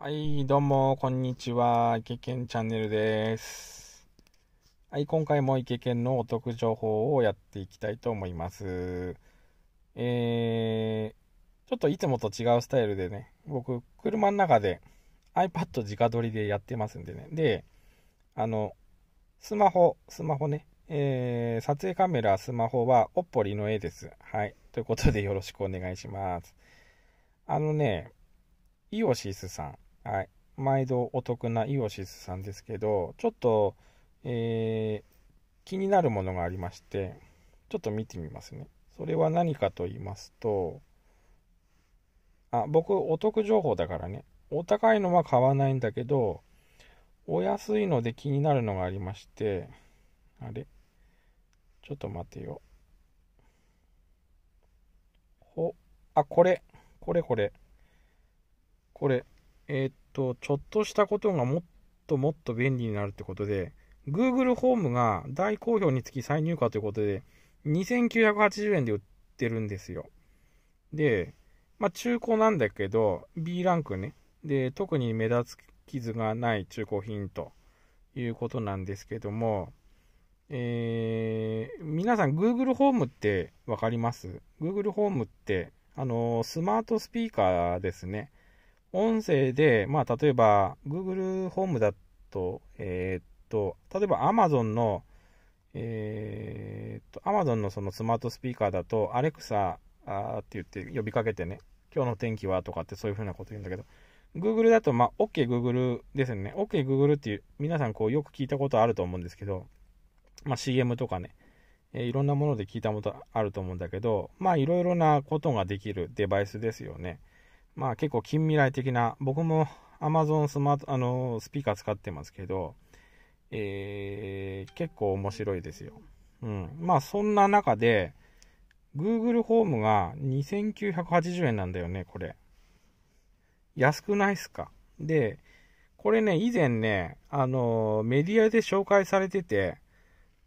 はい、どうも、こんにちは。イケケンチャンネルです。はい、今回もイケケンのお得情報をやっていきたいと思います。えー、ちょっといつもと違うスタイルでね、僕、車の中で iPad 直撮りでやってますんでね。で、あの、スマホ、スマホね、えー、撮影カメラ、スマホはおっぽりリ絵です。はい、ということでよろしくお願いします。あのね、イオシスさん、はい。毎度お得なイオシスさんですけど、ちょっと、えー、気になるものがありまして、ちょっと見てみますね。それは何かと言いますと、あ、僕、お得情報だからね。お高いのは買わないんだけど、お安いので気になるのがありまして、あれちょっと待てよ。ほ、あ、これ。これこれ。これ。えー、っと、ちょっとしたことがもっともっと便利になるってことで、Google ホームが大好評につき再入荷ということで、2980円で売ってるんですよ。で、まあ、中古なんだけど、B ランクね。で、特に目立つ傷がない中古品ということなんですけども、えー、皆さん Google ホームってわかります ?Google ホームって、あのー、スマートスピーカーですね。音声で、まあ、例えば Google ホームだと、えー、っと、例えば Amazon の、えー、っと、Amazon のそのスマートスピーカーだと、Alexa って言って呼びかけてね、今日の天気はとかってそういうふうなこと言うんだけど、Google だと、まあ、OK Google ですよね。OK Google っていう、皆さんこうよく聞いたことあると思うんですけど、まあ、CM とかね、えー、いろんなもので聞いたことあると思うんだけど、まあいろいろなことができるデバイスですよね。まあ結構近未来的な、僕も Amazon スマート、あの、スピーカー使ってますけど、えー、結構面白いですよ。うん。まあそんな中で、Google ホームが2980円なんだよね、これ。安くないっすかで、これね、以前ね、あの、メディアで紹介されてて、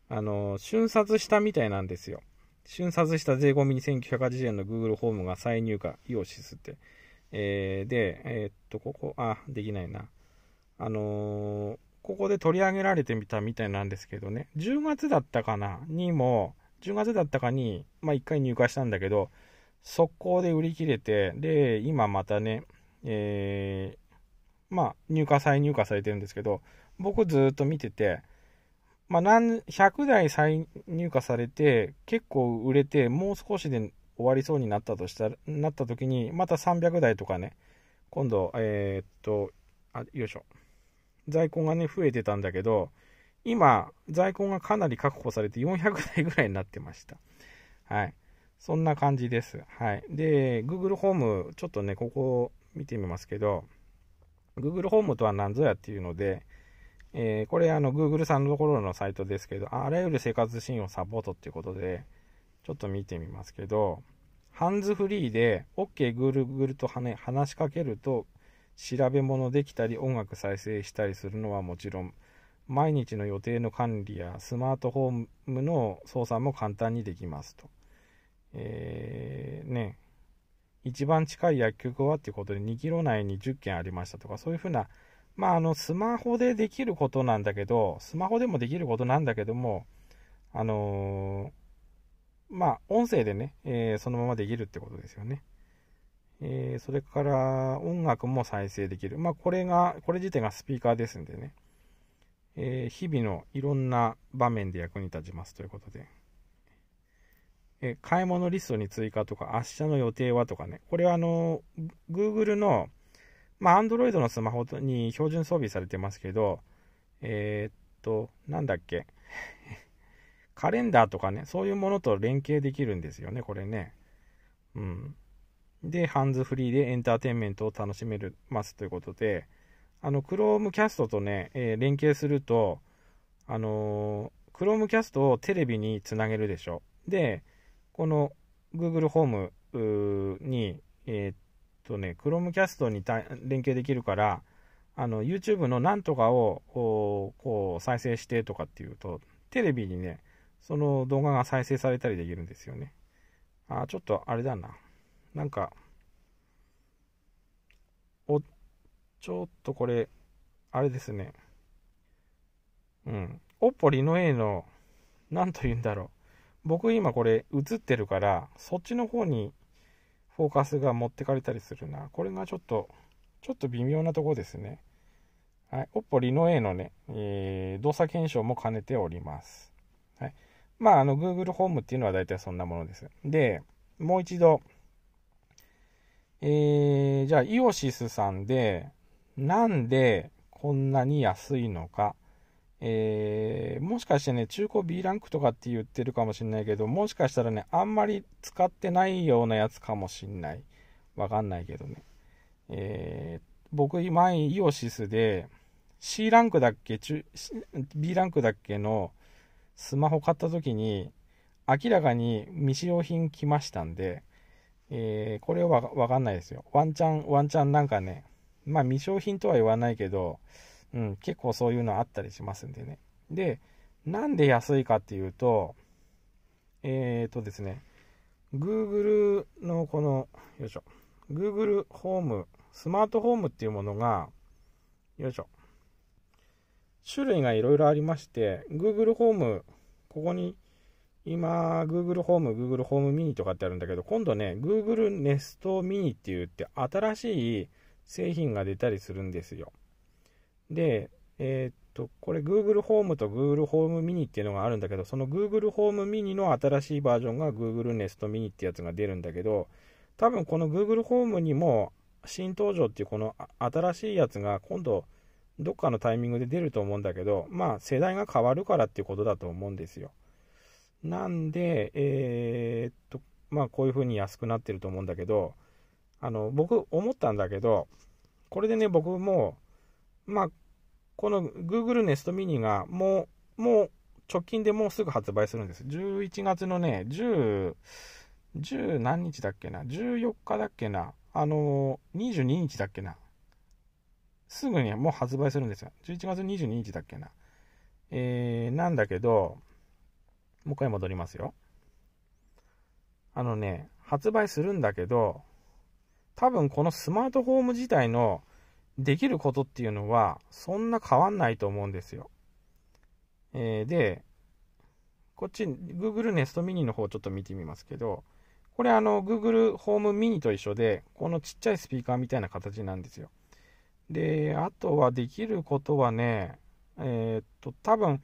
あの、瞬殺したみたいなんですよ。瞬殺した税込み2980円の Google ホームが再入荷、イオシスって。えー、で、えー、っと、ここ、あ、できないな。あのー、ここで取り上げられてみたみたいなんですけどね、10月だったかなにも、10月だったかに、まあ1回入荷したんだけど、速攻で売り切れて、で、今またね、えー、まあ入荷再入荷されてるんですけど、僕ずっと見てて、まあ、100台再入荷されて、結構売れて、もう少しで終わりそうになったとしたら、なった時に、また300台とかね、今度、えー、っと、あ、よいしょ。在庫がね、増えてたんだけど、今、在庫がかなり確保されて400台ぐらいになってました。はい。そんな感じです。はい。で、Google ホーム、ちょっとね、ここ見てみますけど、Google ホームとは何ぞやっていうので、えー、これ、あの、Google さんのところのサイトですけど、あらゆる生活支援をサポートっていうことで、ちょっと見てみますけど、ハンズフリーで OK ぐるぐると話しかけると調べ物できたり音楽再生したりするのはもちろん毎日の予定の管理やスマートフォームの操作も簡単にできますと。えー、ね、一番近い薬局はっていうことで2キロ内に10件ありましたとかそういうふうな、まああのスマホでできることなんだけど、スマホでもできることなんだけども、あのーまあ、音声でね、えー、そのままできるってことですよね。えー、それから音楽も再生できる。まあ、これが、これ自体がスピーカーですんでね、えー、日々のいろんな場面で役に立ちますということで。え買い物リストに追加とか、明日の予定はとかね。これはあの、Google の、まあ、Android のスマホに標準装備されてますけど、えー、っと、なんだっけカレンダーとかね、そういうものと連携できるんですよね、これね。うん。で、ハンズフリーでエンターテインメントを楽しめますということで、あの、Chromecast とね、えー、連携すると、あのー、Chromecast をテレビにつなげるでしょ。で、この Google ホームに、えー、っとね、Chromecast に連携できるから、あの、YouTube のなんとかを、こう、再生してとかっていうと、テレビにね、その動画が再生されたりできるんですよね。あ、ちょっとあれだな。なんか、お、ちょっとこれ、あれですね。うん。Oppo Reno-A の、なんと言うんだろう。僕今これ映ってるから、そっちの方にフォーカスが持ってかれたりするな。これがちょっと、ちょっと微妙なとこですね。はい。Oppo Reno-A のね、えー、動作検証も兼ねております。はい。まあ、あの、Google ホームっていうのは大体そんなものです。で、もう一度、えー、じゃあ、イオシスさんで、なんでこんなに安いのか。えー、もしかしてね、中古 B ランクとかって言ってるかもしんないけど、もしかしたらね、あんまり使ってないようなやつかもしんない。わかんないけどね。えー、僕、前、イオシスで、C ランクだっけ、B ランクだっけの、スマホ買った時に、明らかに未使用品来ましたんで、えー、これはわかんないですよ。ワンチャン、ワンチャンなんかね、まあ未商品とは言わないけど、うん、結構そういうのあったりしますんでね。で、なんで安いかっていうと、えっ、とですね、Google のこの、よいしょ、Google ホーム、スマートホームっていうものが、よいしょ、種類がいろいろありまして、Google ホーム、ここに今、Google ホーム、Google ホームミニとかってあるんだけど、今度ね、Google Nest Mini って言って新しい製品が出たりするんですよ。で、えー、っと、これ Google ホームと Google ホームミニっていうのがあるんだけど、その Google ホームミニの新しいバージョンが Google Nest Mini ってやつが出るんだけど、多分この Google ホームにも新登場っていうこの新しいやつが今度どっかのタイミングで出ると思うんだけど、まあ、世代が変わるからっていうことだと思うんですよ。なんで、えー、っと、まあ、こういうふうに安くなってると思うんだけど、あの、僕、思ったんだけど、これでね、僕も、まあ、この Google Nest Mini が、もう、もう、直近でもうすぐ発売するんです。11月のね、10、10何日だっけな、14日だっけな、あの、22日だっけな、すぐにはもう発売するんですよ。11月22日だっけな。えー、なんだけど、もう一回戻りますよ。あのね、発売するんだけど、多分このスマートフォーム自体のできることっていうのは、そんな変わんないと思うんですよ。えー、で、こっち、Google Nest Mini の方ちょっと見てみますけど、これあの、Google Home Mini と一緒で、このちっちゃいスピーカーみたいな形なんですよ。で、あとはできることはね、えー、っと、多分、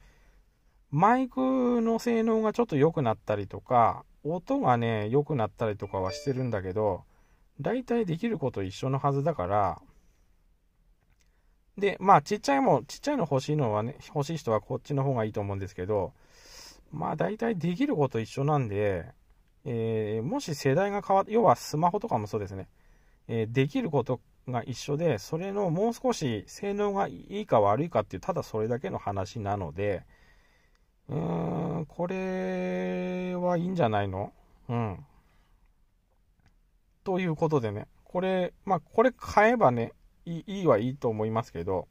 マイクの性能がちょっと良くなったりとか、音がね、良くなったりとかはしてるんだけど、大体できること一緒のはずだから、で、まあ、ちっちゃいも、ちっちゃいの欲しいのはね、欲しい人はこっちの方がいいと思うんですけど、まあ、大体できること一緒なんで、えー、もし世代が変わっ要はスマホとかもそうですね、えー、できることが一緒で、それのもう少し性能がいいか悪いかっていう、ただそれだけの話なので、うーん、これはいいんじゃないのうん。ということでね、これ、まあ、これ買えばね、いいはいいと思いますけど、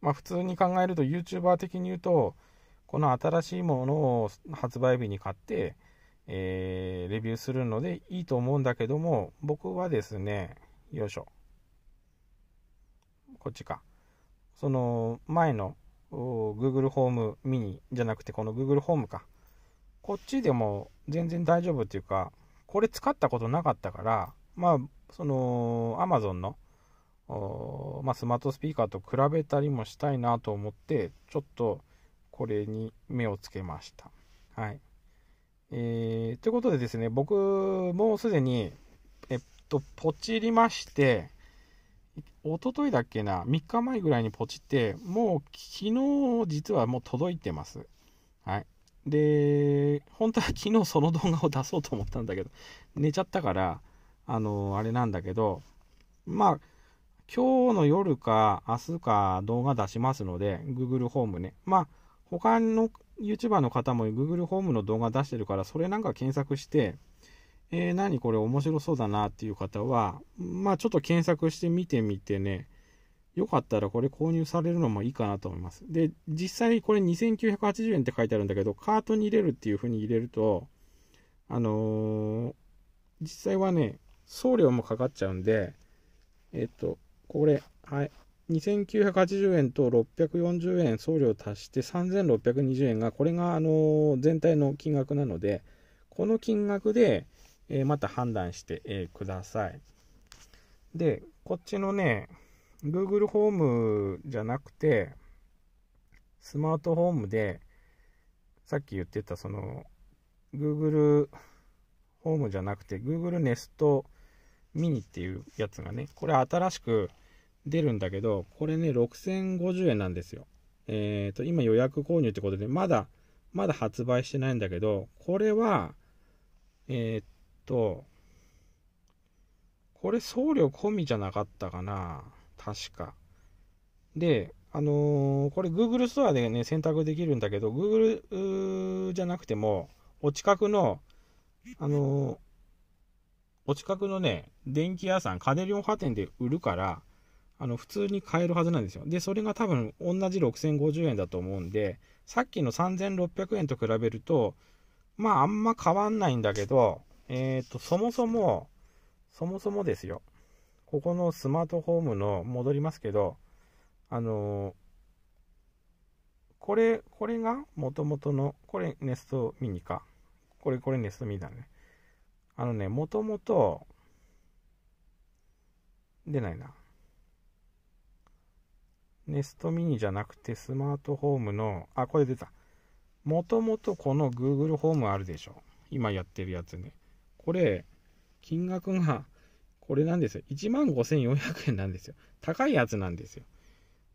まあ、普通に考えると YouTuber 的に言うと、この新しいものを発売日に買って、えー、レビューするのでいいと思うんだけども、僕はですね、よいしょ。こっちか。その前の Google ホームミニじゃなくてこの Google ホームか。こっちでも全然大丈夫っていうか、これ使ったことなかったから、まあ、その Amazon のまあ、スマートスピーカーと比べたりもしたいなと思って、ちょっとこれに目をつけました。はい。えー、ということでですね、僕もうすでにと、ポチりまして、おとといだっけな、3日前ぐらいにポチって、もう昨日実はもう届いてます。はい。で、本当は昨日その動画を出そうと思ったんだけど、寝ちゃったから、あのあれなんだけど、まあ、今日の夜か明日か動画出しますので、Google ホームね。まあ、他の YouTuber の方も Google ホームの動画出してるから、それなんか検索して、えー、何これ面白そうだなっていう方は、まあちょっと検索して見てみてね、よかったらこれ購入されるのもいいかなと思います。で、実際これ2980円って書いてあるんだけど、カートに入れるっていう風に入れると、あのー、実際はね、送料もかかっちゃうんで、えっと、これ、はい、2980円と640円送料足して3620円が、これが、あのー、全体の金額なので、この金額で、えー、また判断して、えー、ください。で、こっちのね、Google ホームじゃなくて、スマートホームで、さっき言ってた、その、Google ホームじゃなくて、Google Nest Mini っていうやつがね、これ新しく出るんだけど、これね、6050円なんですよ。えっ、ー、と、今予約購入ってことで、まだ、まだ発売してないんだけど、これは、えっ、ー、と、これ送料込みじゃなかったかな確か。で、あのー、これ Google ストアでね、選択できるんだけど、Google じゃなくても、お近くの、あのー、お近くのね、電気屋さん、家電量販店で売るから、あの、普通に買えるはずなんですよ。で、それが多分同じ6050円だと思うんで、さっきの3600円と比べると、まああんま変わんないんだけど、えっ、ー、と、そもそも、そもそもですよ。ここのスマートホームの、戻りますけど、あのー、これ、これが元々の、これネストミニか。これ、これネストミニだね。あのね、もともと、出ないな。ネストミニじゃなくてスマートホームの、あ、これ出た。もともとこの Google ホームあるでしょ。今やってるやつね。これ、金額が、これなんですよ。15,400円なんですよ。高いやつなんですよ。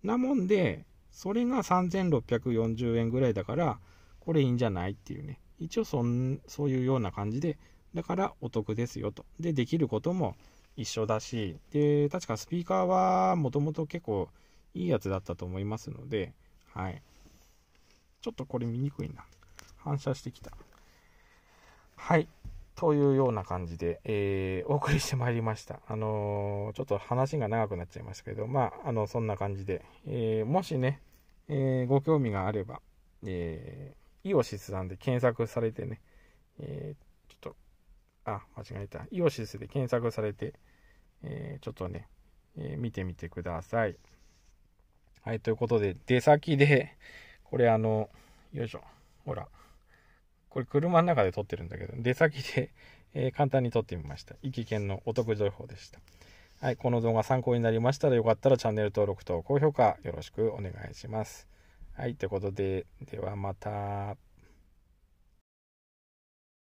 なもんで、それが3,640円ぐらいだから、これいいんじゃないっていうね。一応そん、そういうような感じで、だからお得ですよと。で、できることも一緒だし、で、確かスピーカーはもともと結構いいやつだったと思いますので、はい。ちょっとこれ見にくいな。反射してきた。はい。というような感じで、えー、お送りしてまいりました。あのー、ちょっと話が長くなっちゃいましたけど、まあ、あの、そんな感じで、えー、もしね、えご興味があれば、えイオシスさんで検索されてね、えちょっと、あ、間違えた。イオシスで検索されて、えちょっとね、え見てみてください。はい、ということで、出先で、これあの、よいしょ、ほら。これ車の中で撮ってるんだけど、出先で、えー、簡単に撮ってみました。意気ンのお得情報でした。はい、この動画参考になりましたらよかったらチャンネル登録と高評価よろしくお願いします。はい、ということで、ではまた。